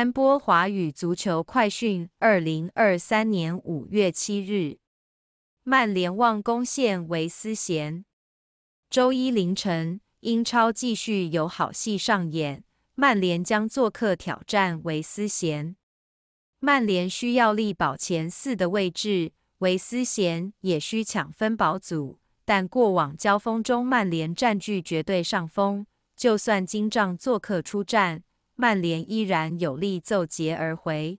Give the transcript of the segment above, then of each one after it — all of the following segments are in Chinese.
三波华语足球快讯，二零二三年五月七日。曼联望攻陷维斯咸。周一凌晨，英超继续有好戏上演，曼联将做客挑战维斯咸。曼联需要力保前四的位置，维斯咸也需抢分保组。但过往交锋中，曼联占据绝对上风，就算金仗做客出战。曼联依然有力奏捷而回，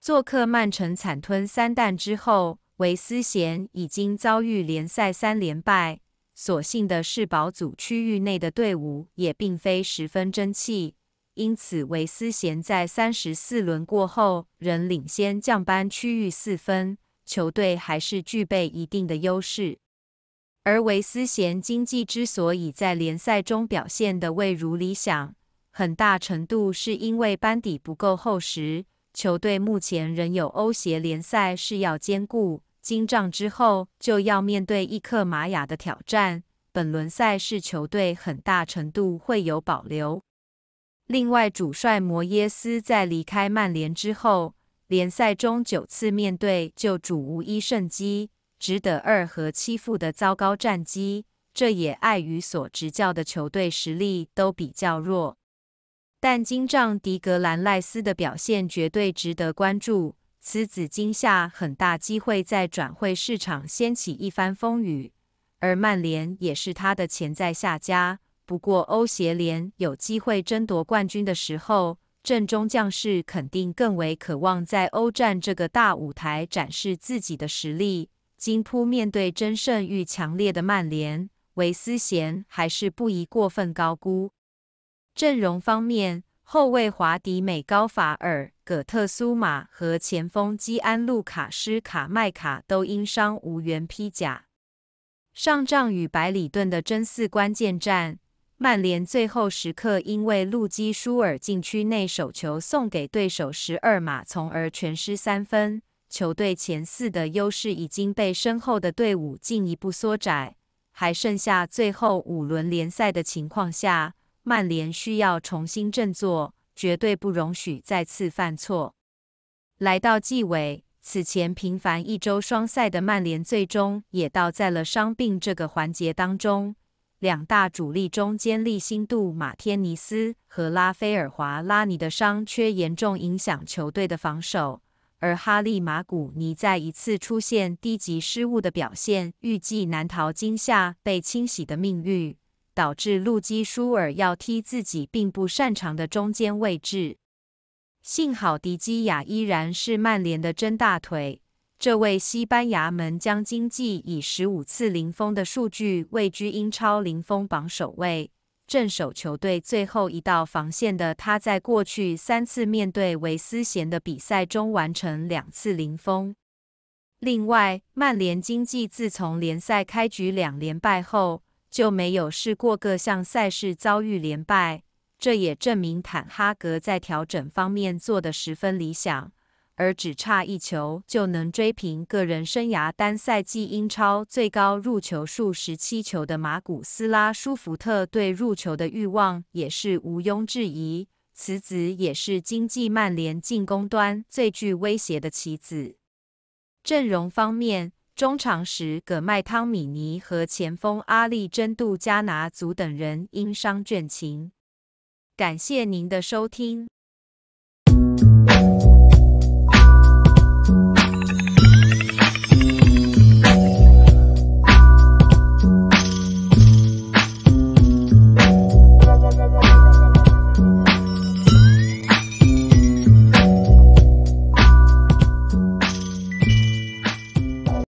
做客曼城惨吞三蛋之后，维斯贤已经遭遇联赛三连败。所幸的是，保组区域内的队伍也并非十分争气，因此维斯贤在三十四轮过后仍领先降班区域四分，球队还是具备一定的优势。而维斯贤经济之所以在联赛中表现的未如理想，很大程度是因为班底不够厚实，球队目前仍有欧协联赛是要兼顾。金仗之后就要面对伊克玛雅的挑战，本轮赛事球队很大程度会有保留。另外，主帅摩耶斯在离开曼联之后，联赛中九次面对旧主无一胜绩，只得二和七负的糟糕战绩，这也碍于所执教的球队实力都比较弱。但金帐迪格兰赖斯的表现绝对值得关注，此子今夏很大机会在转会市场掀起一番风雨，而曼联也是他的潜在下家。不过欧协联有机会争夺冠军的时候，阵中将士肯定更为渴望在欧战这个大舞台展示自己的实力。金扑面对真胜欲强烈的曼联，维斯贤还是不宜过分高估。阵容方面，后卫华迪美高法尔、葛特苏马和前锋基安路卡斯卡麦卡都因伤无缘披甲。上仗与百里顿的争四关键战，曼联最后时刻因为路基舒尔禁区内手球送给对手十二码，从而全失三分。球队前四的优势已经被身后的队伍进一步缩窄，还剩下最后五轮联赛的情况下。曼联需要重新振作，绝对不容许再次犯错。来到季尾，此前频繁一周双赛的曼联，最终也倒在了伤病这个环节当中。两大主力中坚利辛杜、马天尼斯和拉菲尔·华拉尼的伤缺严重影响球队的防守，而哈利·马古尼再一次出现低级失误的表现，预计难逃今夏被清洗的命运。导致路基舒尔要踢自己并不擅长的中间位置。幸好迪基亚依然是曼联的真大腿。这位西班牙门将经济以十五次零封的数据位居英超零封榜首位。镇守球队最后一道防线的他在过去三次面对维斯贤的比赛中完成两次零封。另外，曼联经济自从联赛开局两连败后。就没有试过各项赛事遭遇连败，这也证明坦哈格在调整方面做得十分理想。而只差一球就能追平个人生涯单赛季英超最高入球数十七球的马古斯拉舒福特，对入球的欲望也是毋庸置疑。此子也是经济曼联进攻端最具威胁的棋子。阵容方面。中场时，戈麦、汤米尼和前锋阿利真杜、加拿祖等人因伤倦勤。感谢您的收听。